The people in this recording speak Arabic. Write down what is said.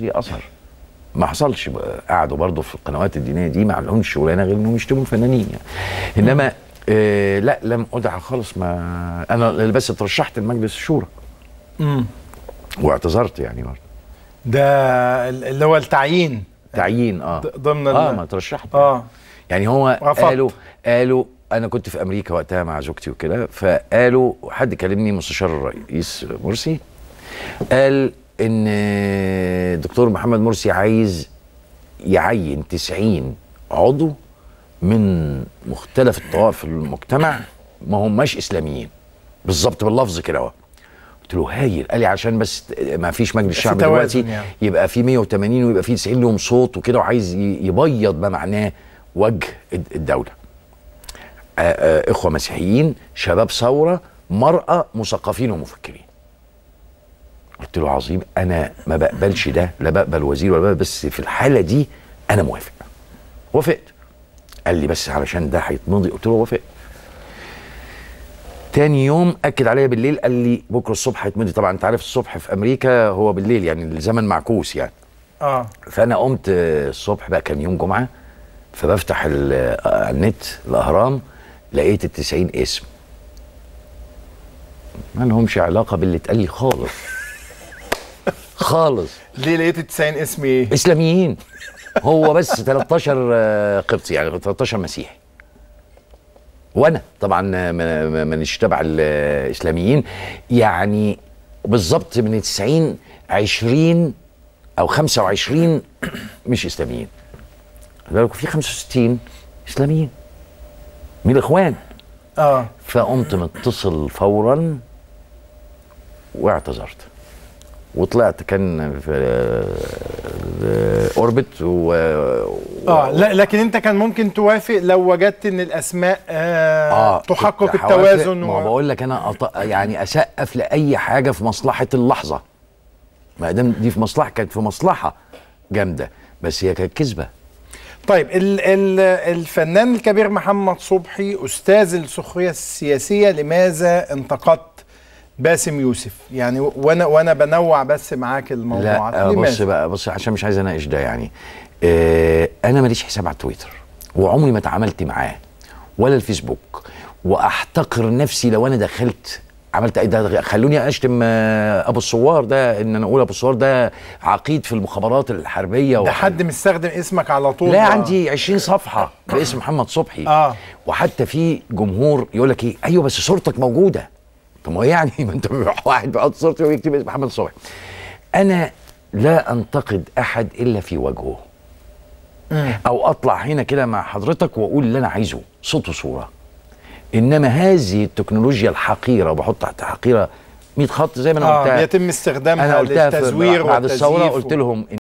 ليه اثر ما حصلش قعدوا برضه في القنوات الدينيه دي ما علمهمش شغلانه غير انهم يشتموا الفنانين يعني انما آه لا لم ادع خالص ما انا بس اترشحت لمجلس الشورى امم واعتذرت يعني برضه ده اللي هو التعيين تعيين اه ضمن اه ما اترشحت. اه يعني هو رفضت. قالوا قالوا انا كنت في امريكا وقتها مع زوجتي وكده فقالوا حد كلمني مستشار الرئيس مرسي قال ان دكتور محمد مرسي عايز يعين 90 عضو من مختلف الطوائف في المجتمع ما هماش اسلاميين بالظبط باللفظ كده اهو قلت له هايل قال لي عشان بس ما فيش مجلس شعب دلوقتي يعني. يبقى في 180 ويبقى في 90 لهم صوت وكده وعايز يبيض ما معناه وجه الدوله اخوه مسيحيين شباب ثوره مراه مثقفين ومفكرين قلت له عظيم انا ما بقبلش ده لا بقبل وزير ولا بقبل بس في الحاله دي انا موافق وافقت قال لي بس علشان ده هيتمضي قلت له وافقت تاني يوم اكد عليا بالليل قال لي بكره الصبح هيتمضي طبعا انت عارف الصبح في امريكا هو بالليل يعني الزمن معكوس يعني اه فانا قمت الصبح بقى كان يوم جمعه فبفتح آه، النت الاهرام لقيت ال 90 اسم ما لهمش علاقه باللي اتقال لي خالص خالص ليه لقيت 90 اسم ايه؟ اسلاميين هو بس 13 آه، قبطي يعني 13 مسيحي وانا طبعا مانيش تبع الاسلاميين يعني بالظبط من 90 20 او 25 مش اسلاميين بالك في 65 اسلاميين من الاخوان اه فقمت متصل فورا واعتذرت وطلعت كان في آه، اوربت و اه لكن انت كان ممكن توافق لو وجدت ان الاسماء آه, آه تحقق التوازن ما و... بقول لك انا أط... يعني اسقف لاي حاجه في مصلحه اللحظه ما دام دي في مصلحه كانت في مصلحه جامده بس هي كانت كذبه طيب ال ال الفنان الكبير محمد صبحي استاذ السخريه السياسيه لماذا انتقدت باسم يوسف يعني وانا وانا بنوع بس معاك الموضوعات لا بص بقى بص عشان مش عايز اناقش ده يعني آه انا ماليش حساب على تويتر وعمري ما اتعاملت معاه ولا الفيسبوك واحتقر نفسي لو انا دخلت عملت اي ده خلوني اشتم آه، ابو الصوار ده ان انا اقول ابو الصوار ده عقيد في المخابرات الحربيه ده حد مستخدم اسمك على طول لا ده. آه. عندي 20 صفحه باسم محمد صبحي آه. وحتى في جمهور يقول لك ايه ايوه بس صورتك موجوده طب ما يعني ما انت واحد بيحط صورتي ويكتب اسم محمد صبحي انا لا انتقد احد الا في وجهه او اطلع هنا كده مع حضرتك واقول اللي انا عايزه صوت وصوره انما هذه التكنولوجيا الحقيره وبحط تحت حقيره 100 خط زي ما انا آه، قلتها آه يتم استخدامها أنا قلتها للتزوير بعد الثوره قلت لهم